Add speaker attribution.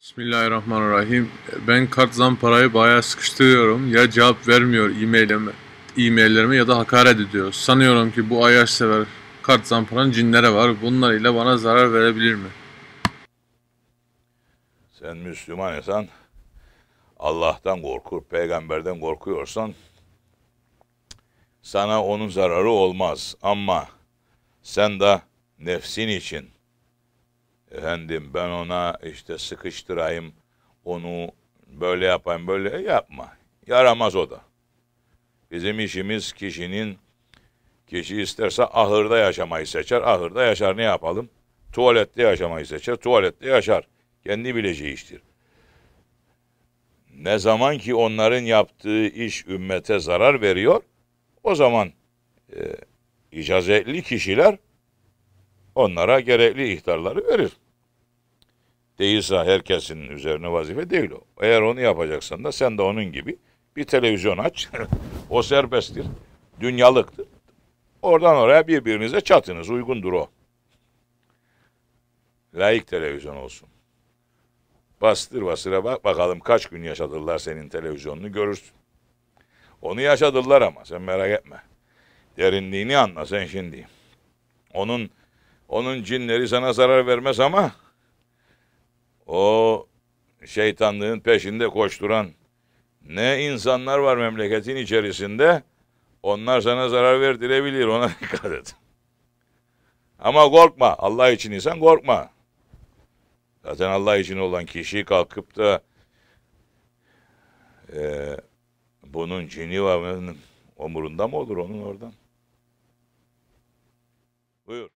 Speaker 1: Bismillahirrahmanirrahim. Ben kart zam parayı bayağı sıkıştırıyorum. Ya cevap vermiyor e-mailime, e ya da hakaret ediyor. Sanıyorum ki bu ayar sever kart zam paranın cinlere var. Bunlar ile bana zarar verebilir mi?
Speaker 2: Sen Müslüman insan Allah'tan korkur, peygamberden korkuyorsan sana onun zararı olmaz. Ama sen de nefsin için Efendim ben ona işte sıkıştırayım, onu böyle yapayım, böyle yapma. Yaramaz o da. Bizim işimiz kişinin, kişi isterse ahırda yaşamayı seçer. Ahırda yaşar ne yapalım? Tuvalette yaşamayı seçer, tuvalette yaşar. Kendi bileceği iştir. Ne zaman ki onların yaptığı iş ümmete zarar veriyor, o zaman e, icazetli kişiler onlara gerekli ihtarları verir değilse herkesin üzerine vazife değil o. Eğer onu yapacaksan da sen de onun gibi bir televizyon aç. o serbesttir. Dünyalıktır. Oradan oraya birbirinize çatınız. Uygundur o. Layık televizyon olsun. Bastır basıra bak bakalım kaç gün yaşadılar senin televizyonunu görürsün. Onu yaşadılar ama sen merak etme. Derinliğini anla sen şimdi. Onun onun cinleri sana zarar vermez ama o şeytanlığın peşinde koşturan ne insanlar var memleketin içerisinde. Onlar sana zarar verdirebilir. Ona dikkat et. Ama korkma. Allah için insan korkma. Zaten Allah için olan kişi kalkıp da e, bunun cini var mı? Omurunda mı olur onun oradan? Buyur.